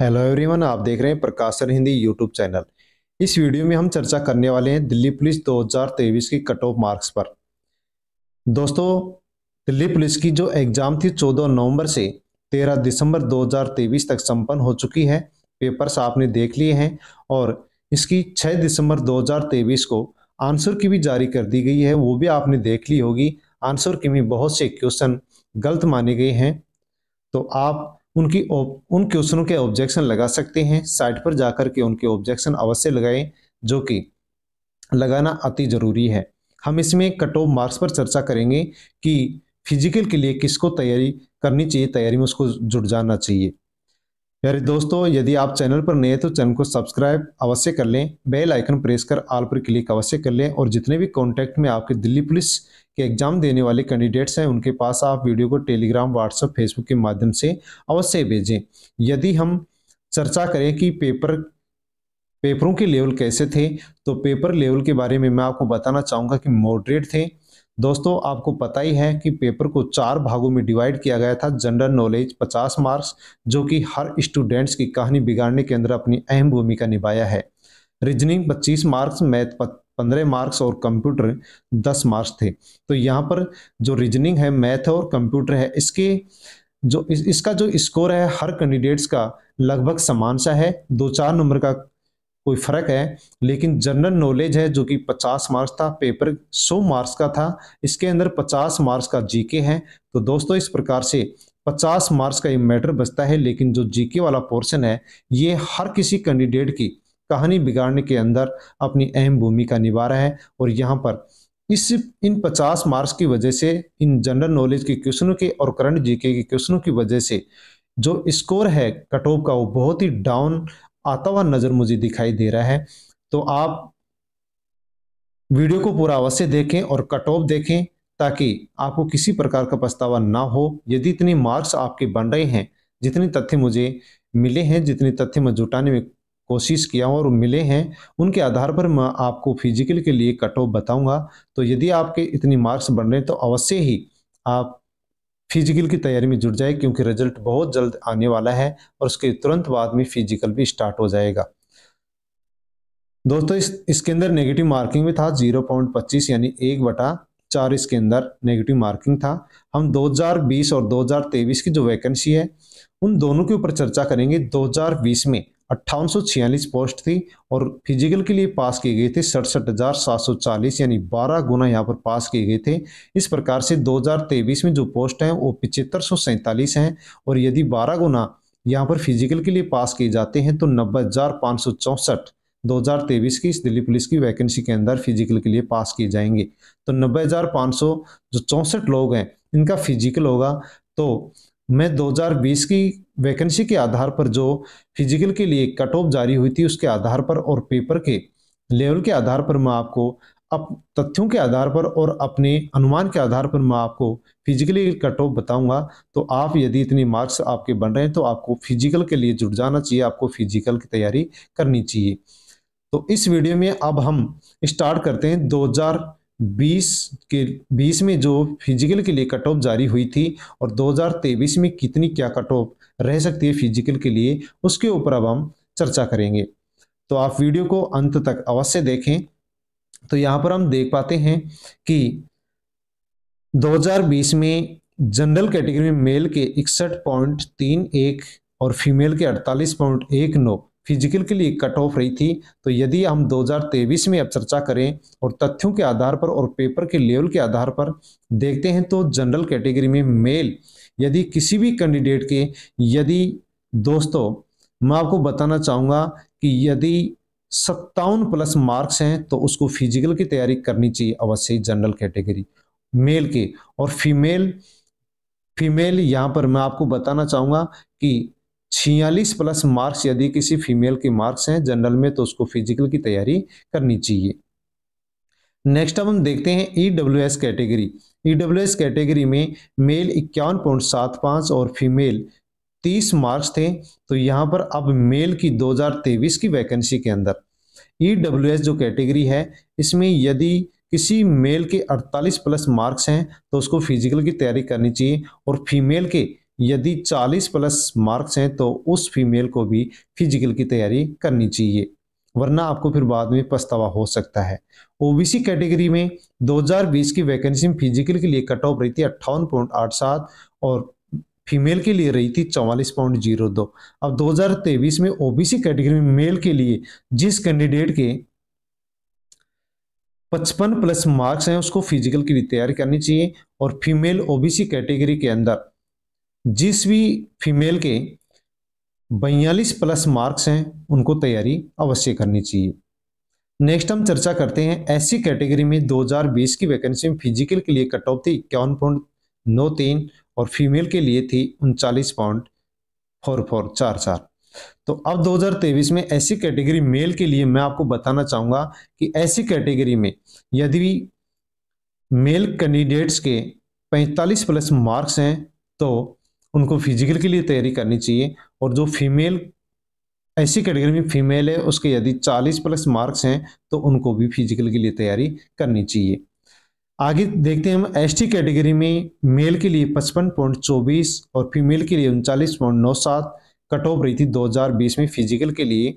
hello everyone आप देख रहे हैं प्रकाशन हिंदी यूट्यूब चैनल इस वीडियो में हम चर्चा करने वाले हैं दिल्ली पुलिस 2023 की कट ऑफ मार्क्स पर दोस्तों दिल्ली पुलिस की जो एग्ज़ाम थी 14 नवंबर से 13 दिसंबर 2023 तक संपन्न हो चुकी है पेपर्स आपने देख लिए हैं और इसकी 6 दिसंबर 2023 को आंसर की भी जारी कर दी गई है वो भी आपने देख ली होगी आंसर की भी बहुत से क्वेश्चन गलत माने गए हैं तो आप उनकी उन क्वेश्चनों के ऑब्जेक्शन लगा सकते हैं साइट पर जाकर के उनके ऑब्जेक्शन अवश्य लगाएं जो कि लगाना अति जरूरी है हम इसमें कट ऑफ मार्क्स पर चर्चा करेंगे कि फिजिकल के लिए किसको तैयारी करनी चाहिए तैयारी में उसको जुड़ जाना चाहिए यारे दोस्तों यदि आप चैनल पर नए तो चैनल को सब्सक्राइब अवश्य कर लें बेल आइकन प्रेस कर आल पर क्लिक अवश्य कर लें और जितने भी कॉन्टैक्ट में आपके दिल्ली पुलिस के एग्जाम देने वाले कैंडिडेट्स हैं उनके पास आप वीडियो को टेलीग्राम व्हाट्सएप फेसबुक के माध्यम से अवश्य भेजें यदि हम चर्चा करें कि पेपर पेपरों के लेवल कैसे थे तो पेपर लेवल के बारे में मैं आपको बताना चाहूँगा कि मॉडरेट थे दोस्तों आपको पता ही है कि पेपर को चार भागों में डिवाइड किया गया था जनरल नॉलेज 50 मार्क्स जो कि हर स्टूडेंट्स की कहानी बिगाड़ने के अंदर अपनी अहम भूमिका निभाया है रीजनिंग 25 मार्क्स मैथ पंद्रह मार्क्स और कंप्यूटर दस मार्क्स थे तो यहाँ पर जो रीजनिंग है मैथ और कंप्यूटर है इसके जो इस, इसका जो स्कोर है हर कैंडिडेट्स का लगभग समान सा है दो चार नंबर का कोई फ़र्क है लेकिन जनरल नॉलेज है जो कि 50 मार्क्स था पेपर 100 मार्क्स का था इसके अंदर 50 मार्क्स का जीके है तो दोस्तों इस प्रकार से 50 मार्क्स का ये मैटर बचता है लेकिन जो जीके वाला पोर्शन है ये हर किसी कैंडिडेट की कहानी बिगाड़ने के अंदर अपनी अहम भूमिका निभा रहा है और यहाँ पर इस इन पचास मार्क्स की वजह से इन जनरल नॉलेज के क्वेश्चनों के और करंट जीके के क्वेश्चनों की वजह से जो स्कोर है कट ऑफ का वो बहुत ही डाउन आता हुआ नज़र मुझे दिखाई दे रहा है तो आप वीडियो को पूरा अवश्य देखें और कट ऑफ देखें ताकि आपको किसी प्रकार का पछतावा ना हो यदि इतने मार्क्स आपके बन रहे हैं जितने तथ्य मुझे मिले हैं जितने तथ्य मैं जुटाने में कोशिश किया हूँ और मिले हैं उनके आधार पर मैं आपको फिजिकल के लिए कट ऑफ बताऊँगा तो यदि आपके इतने मार्क्स बन रहे हैं तो अवश्य ही आप फिजिकल की तैयारी में जुट जाए क्योंकि रिजल्ट बहुत जल्द आने वाला है और उसके तुरंत बाद में फिजिकल भी स्टार्ट हो जाएगा दोस्तों इस इसके अंदर नेगेटिव मार्किंग में था जीरो पॉइंट पच्चीस यानी एक बटा चार इसके अंदर नेगेटिव मार्किंग था हम 2020 और 2023 की जो वैकेंसी है उन दोनों के ऊपर चर्चा करेंगे 2020 में अट्ठावन पोस्ट थी और फिजिकल के लिए पास किए गए थे सड़सठ हज़ार सात सौ चालीस यानी बारह गुना यहाँ पर पास किए गए थे इस प्रकार से दो हज़ार तेईस में जो पोस्ट हैं वो पिचहत्तर सौ सैंतालीस हैं और यदि बारह गुना यहाँ पर फिजिकल के लिए पास किए जाते हैं तो नब्बे हज़ार पाँच सौ चौंसठ दो हज़ार तेईस की इस दिल्ली पुलिस की वैकेंसी के अंदर फिजिकल के लिए पास किए जाएंगे तो नब्बे हज़ार पाँच सौ जो चौंसठ लोग हैं इनका फिजिकल होगा तो मैं 2020 की वैकेंसी के आधार पर जो फिजिकल के लिए कट ऑफ जारी हुई थी उसके आधार पर और पेपर के लेवल के आधार पर मैं आपको अप तथ्यों के आधार पर और अपने अनुमान के आधार पर मैं आपको फिजिकली कट ऑफ बताऊंगा तो आप यदि इतने मार्क्स आपके बन रहे हैं तो आपको फिजिकल के लिए जुड़ जाना चाहिए आपको फिजिकल की तैयारी करनी चाहिए तो इस वीडियो में अब हम स्टार्ट करते हैं 20 के 20 में जो फिजिकल के लिए कट ऑफ जारी हुई थी और 2023 में कितनी क्या कट ऑफ रह सकती है फिजिकल के लिए उसके ऊपर अब हम चर्चा करेंगे तो आप वीडियो को अंत तक अवश्य देखें तो यहाँ पर हम देख पाते हैं कि 2020 में जनरल कैटेगरी में मेल के इकसठ पॉइंट तीन एक और फीमेल के अड़तालीस पॉइंट एक नौ फिजिकल के लिए कट ऑफ रही थी तो यदि हम 2023 में अब चर्चा करें और तथ्यों के आधार पर और पेपर के लेवल के आधार पर देखते हैं तो जनरल कैटेगरी में मेल यदि किसी भी कैंडिडेट के यदि दोस्तों मैं आपको बताना चाहूँगा कि यदि सत्तावन प्लस मार्क्स हैं तो उसको फिजिकल की तैयारी करनी चाहिए अवश्य जनरल कैटेगरी मेल के और फीमेल फीमेल यहाँ पर मैं आपको बताना चाहूँगा कि छियालीस प्लस मार्क्स यदि किसी फीमेल के मार्क्स हैं जनरल में तो उसको फिजिकल की तैयारी करनी चाहिए नेक्स्ट अब हम देखते हैं E W S category E W S category में मेल इक्यावन पॉइंट सात पाँच और फीमेल तीस मार्क्स थे तो यहाँ पर अब मेल की तेईस की वैकेंसी के अंदर ई डब्ल्यू एस जो कैटेगरी है इसमें यदि किसी मेल के 48 प्लस मार्क्स हैं तो उसको फिजिकल की तैयारी करनी चाहिए और फीमेल के यदि 40 प्लस मार्क्स हैं तो उस फीमेल को भी फिजिकल की तैयारी करनी चाहिए वरना आपको फिर बाद में पछतावा हो सकता है ओबीसी कैटेगरी में 2020 की वैकेंसी में फिजिकल के लिए कट ऑफ रही थी अट्ठावन पॉइंट आठ सात और फीमेल के लिए रही थी चौवालीस पॉइंट जीरो दो अब 2023 में ओबीसी कैटेगरी में मेल के लिए जिस कैंडिडेट के पचपन प्लस मार्क्स हैं उसको फिजिकल की तैयारी करनी चाहिए और फीमेल ओबीसी कैटेगरी के अंदर जिस भी फीमेल के बयालीस प्लस मार्क्स हैं उनको तैयारी अवश्य करनी चाहिए नेक्स्ट हम चर्चा करते हैं ऐसी कैटेगरी में 2020 की वैकेंसी में फिजिकल के लिए कट ऑफ थी इक्यावन पॉइंट नौ तीन और फीमेल के लिए थी उनचालीस पॉइंट फोर फोर चार चार तो अब 2023 में ऐसी कैटेगरी मेल के लिए मैं आपको बताना चाहूंगा कि ऐसी कैटेगरी में यदि मेल कैंडिडेट्स के पैंतालीस प्लस मार्क्स हैं तो उनको फिजिकल के लिए तैयारी करनी चाहिए और जो फीमेल ऐसी कैटेगरी में फीमेल है उसके यदि 40 प्लस मार्क्स हैं तो उनको भी फिजिकल के लिए तैयारी करनी चाहिए आगे देखते हैं हम टी कैटेगरी में मेल के लिए पचपन पॉइंट चौबीस और फीमेल के लिए उनचालीस पॉइंट नौ सात कट ऑफ रही थी 2020 में फिजिकल के लिए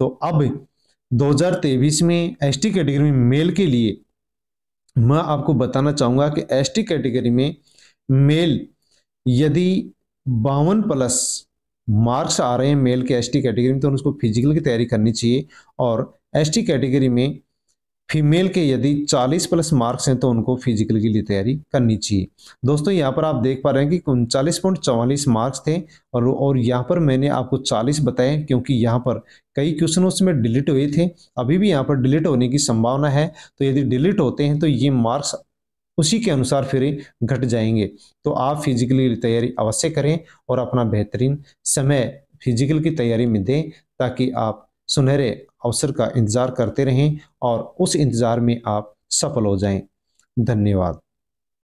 तो अब 2023 में टी कैटेगरी में मेल के लिए मैं आपको बताना चाहूँगा कि टी कैटेगरी में मेल यदि बावन प्लस मार्क्स आ रहे हैं मेल के एसटी कैटेगरी में तो उसको फिजिकल की तैयारी करनी चाहिए और एसटी कैटेगरी में फीमेल के यदि 40 प्लस मार्क्स हैं तो उनको फिजिकल के लिए तैयारी करनी चाहिए दोस्तों यहाँ पर आप देख पा रहे हैं कि उनचालीस पॉइंट चवालीस मार्क्स थे और और यहाँ पर मैंने आपको 40 बताए क्योंकि यहाँ पर कई क्वेश्चन उसमें डिलीट हुए थे अभी भी यहाँ पर डिलीट होने की संभावना है तो यदि डिलीट होते हैं तो ये मार्क्स उसी के अनुसार फिर घट जाएंगे तो आप फिजिकली तैयारी अवश्य करें और अपना बेहतरीन समय फिजिकल की तैयारी में दें ताकि आप सुनहरे अवसर का इंतज़ार करते रहें और उस इंतज़ार में आप सफल हो जाएं धन्यवाद